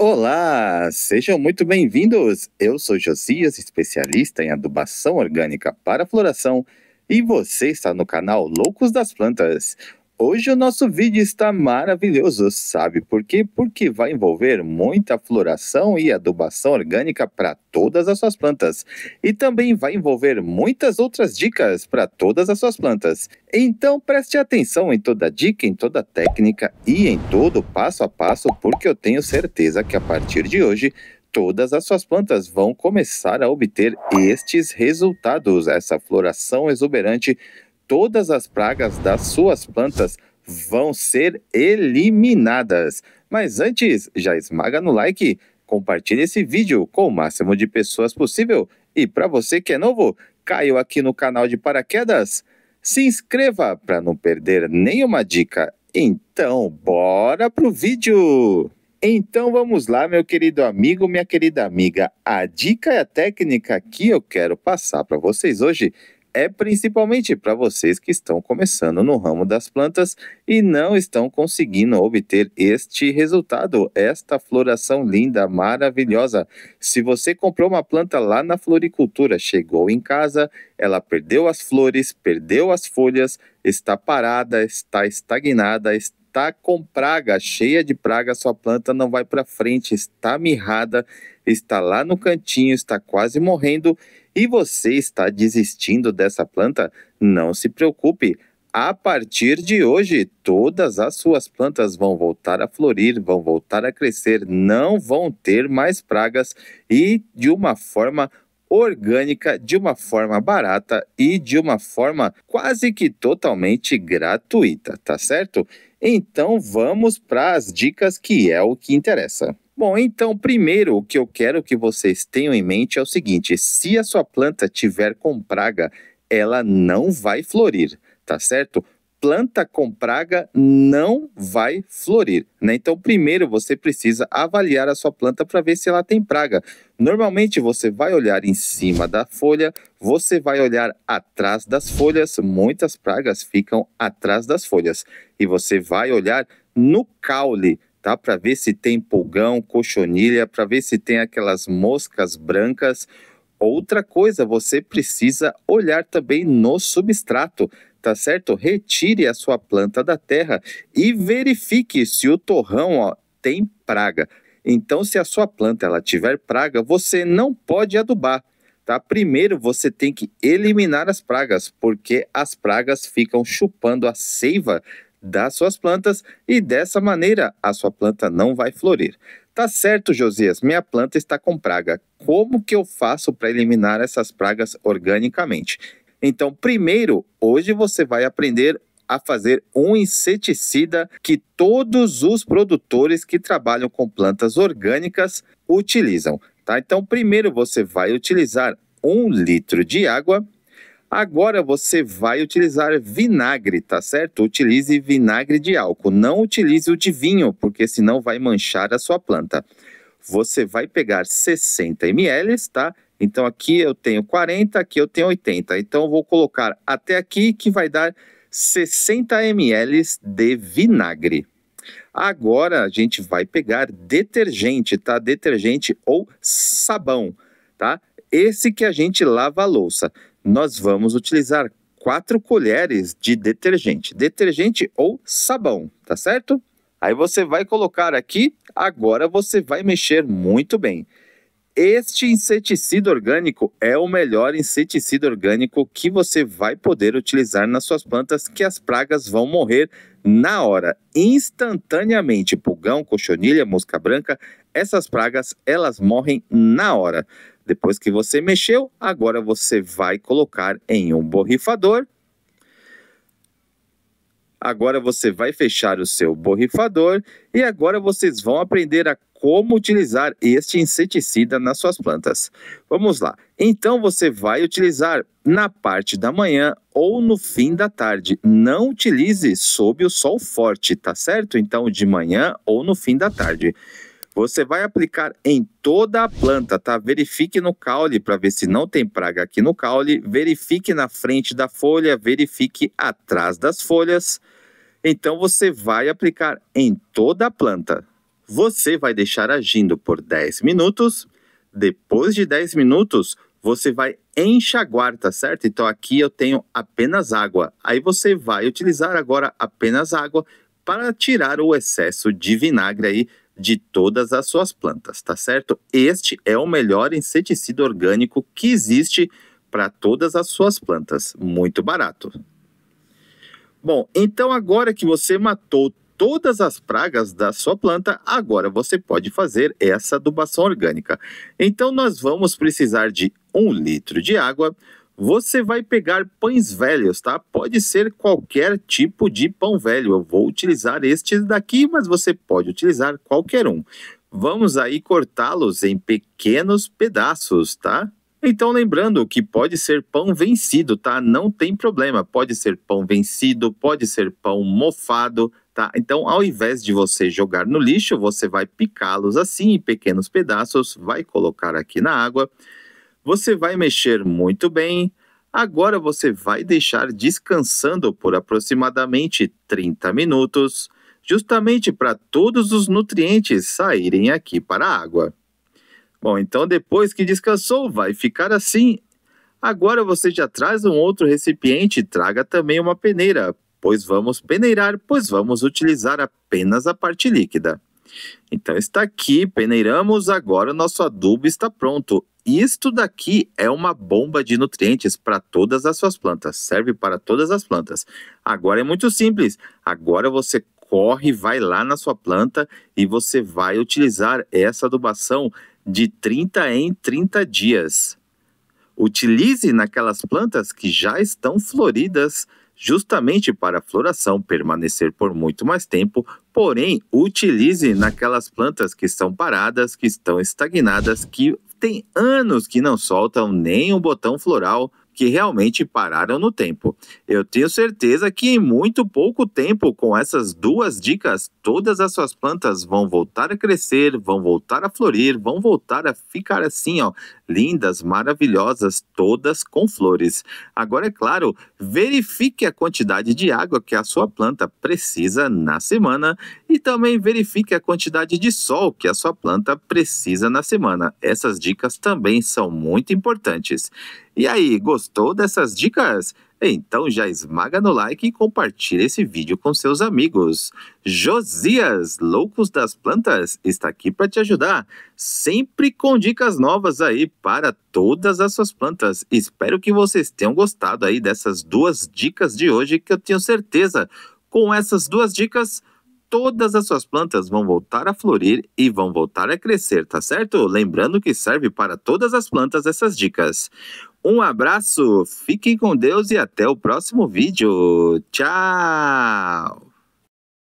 Olá, sejam muito bem-vindos. Eu sou Josias, especialista em adubação orgânica para floração, e você está no canal Loucos das Plantas, Hoje o nosso vídeo está maravilhoso, sabe por quê? Porque vai envolver muita floração e adubação orgânica para todas as suas plantas. E também vai envolver muitas outras dicas para todas as suas plantas. Então preste atenção em toda dica, em toda técnica e em todo passo a passo, porque eu tenho certeza que a partir de hoje todas as suas plantas vão começar a obter estes resultados, essa floração exuberante todas as pragas das suas plantas vão ser eliminadas. Mas antes, já esmaga no like, compartilhe esse vídeo com o máximo de pessoas possível e para você que é novo, caiu aqui no canal de paraquedas, se inscreva para não perder nenhuma dica. Então, bora pro vídeo. Então vamos lá, meu querido amigo, minha querida amiga. A dica e a técnica que eu quero passar para vocês hoje é principalmente para vocês que estão começando no ramo das plantas e não estão conseguindo obter este resultado, esta floração linda, maravilhosa. Se você comprou uma planta lá na floricultura, chegou em casa, ela perdeu as flores, perdeu as folhas, está parada, está estagnada, está com praga, cheia de praga, sua planta não vai para frente, está mirrada, está lá no cantinho, está quase morrendo e você está desistindo dessa planta, não se preocupe. A partir de hoje, todas as suas plantas vão voltar a florir, vão voltar a crescer, não vão ter mais pragas e de uma forma orgânica, de uma forma barata e de uma forma quase que totalmente gratuita, tá certo? Então vamos para as dicas que é o que interessa. Bom, então, primeiro, o que eu quero que vocês tenham em mente é o seguinte: se a sua planta tiver com praga, ela não vai florir, tá certo? Planta com praga não vai florir, né? Então, primeiro você precisa avaliar a sua planta para ver se ela tem praga. Normalmente você vai olhar em cima da folha, você vai olhar atrás das folhas, muitas pragas ficam atrás das folhas, e você vai olhar no caule tá? Para ver se tem pulgão, cochonilha, para ver se tem aquelas moscas brancas. Outra coisa, você precisa olhar também no substrato, tá certo? Retire a sua planta da terra e verifique se o torrão ó, tem praga. Então, se a sua planta ela tiver praga, você não pode adubar. Tá? Primeiro você tem que eliminar as pragas, porque as pragas ficam chupando a seiva das suas plantas e dessa maneira a sua planta não vai florir. Tá certo, Josias, minha planta está com praga. Como que eu faço para eliminar essas pragas organicamente? Então, primeiro, hoje você vai aprender a fazer um inseticida que todos os produtores que trabalham com plantas orgânicas utilizam. Tá? Então, primeiro você vai utilizar um litro de água Agora você vai utilizar vinagre, tá certo? Utilize vinagre de álcool, não utilize o de vinho, porque senão vai manchar a sua planta. Você vai pegar 60 ml, tá? Então aqui eu tenho 40, aqui eu tenho 80. Então vou colocar até aqui que vai dar 60 ml de vinagre. Agora a gente vai pegar detergente, tá? Detergente ou sabão, tá? Esse que a gente lava a louça nós vamos utilizar 4 colheres de detergente, detergente ou sabão, tá certo? Aí você vai colocar aqui, agora você vai mexer muito bem. Este inseticida orgânico é o melhor inseticida orgânico que você vai poder utilizar nas suas plantas, que as pragas vão morrer na hora, instantaneamente. Pulgão, cochonilha, mosca branca, essas pragas, elas morrem na hora. Depois que você mexeu, agora você vai colocar em um borrifador. Agora você vai fechar o seu borrifador e agora vocês vão aprender a como utilizar este inseticida nas suas plantas. Vamos lá. Então você vai utilizar na parte da manhã ou no fim da tarde. Não utilize sob o sol forte, tá certo? Então de manhã ou no fim da tarde. Você vai aplicar em toda a planta, tá? Verifique no caule para ver se não tem praga aqui no caule. Verifique na frente da folha, verifique atrás das folhas. Então você vai aplicar em toda a planta. Você vai deixar agindo por 10 minutos. Depois de 10 minutos, você vai enxaguar, tá certo? Então aqui eu tenho apenas água. Aí você vai utilizar agora apenas água para tirar o excesso de vinagre aí de todas as suas plantas, tá certo? Este é o melhor inseticida orgânico que existe para todas as suas plantas, muito barato. Bom, então agora que você matou todas as pragas da sua planta, agora você pode fazer essa adubação orgânica. Então nós vamos precisar de um litro de água, você vai pegar pães velhos, tá? Pode ser qualquer tipo de pão velho. Eu vou utilizar este daqui, mas você pode utilizar qualquer um. Vamos aí cortá-los em pequenos pedaços, tá? Então, lembrando que pode ser pão vencido, tá? Não tem problema. Pode ser pão vencido, pode ser pão mofado, tá? Então, ao invés de você jogar no lixo, você vai picá-los assim em pequenos pedaços, vai colocar aqui na água você vai mexer muito bem. Agora você vai deixar descansando por aproximadamente 30 minutos, justamente para todos os nutrientes saírem aqui para a água. Bom, então depois que descansou, vai ficar assim. Agora você já traz um outro recipiente e traga também uma peneira, pois vamos peneirar, pois vamos utilizar apenas a parte líquida. Então está aqui, peneiramos, agora o nosso adubo está pronto. Isto daqui é uma bomba de nutrientes para todas as suas plantas, serve para todas as plantas. Agora é muito simples. Agora você corre, vai lá na sua planta e você vai utilizar essa adubação de 30 em 30 dias. Utilize naquelas plantas que já estão floridas, justamente para a floração permanecer por muito mais tempo, porém, utilize naquelas plantas que estão paradas, que estão estagnadas, que tem anos que não soltam nem um botão floral que realmente pararam no tempo. Eu tenho certeza que em muito pouco tempo, com essas duas dicas, todas as suas plantas vão voltar a crescer, vão voltar a florir, vão voltar a ficar assim, ó, lindas, maravilhosas, todas com flores. Agora, é claro, verifique a quantidade de água que a sua planta precisa na semana e também verifique a quantidade de sol que a sua planta precisa na semana. Essas dicas também são muito importantes. E aí, gostou dessas dicas? Então já esmaga no like e compartilha esse vídeo com seus amigos. Josias, Loucos das Plantas, está aqui para te ajudar, sempre com dicas novas aí para todas as suas plantas. Espero que vocês tenham gostado aí dessas duas dicas de hoje, que eu tenho certeza, com essas duas dicas, todas as suas plantas vão voltar a florir e vão voltar a crescer, tá certo? Lembrando que serve para todas as plantas essas dicas. Um abraço, fiquem com Deus e até o próximo vídeo. Tchau!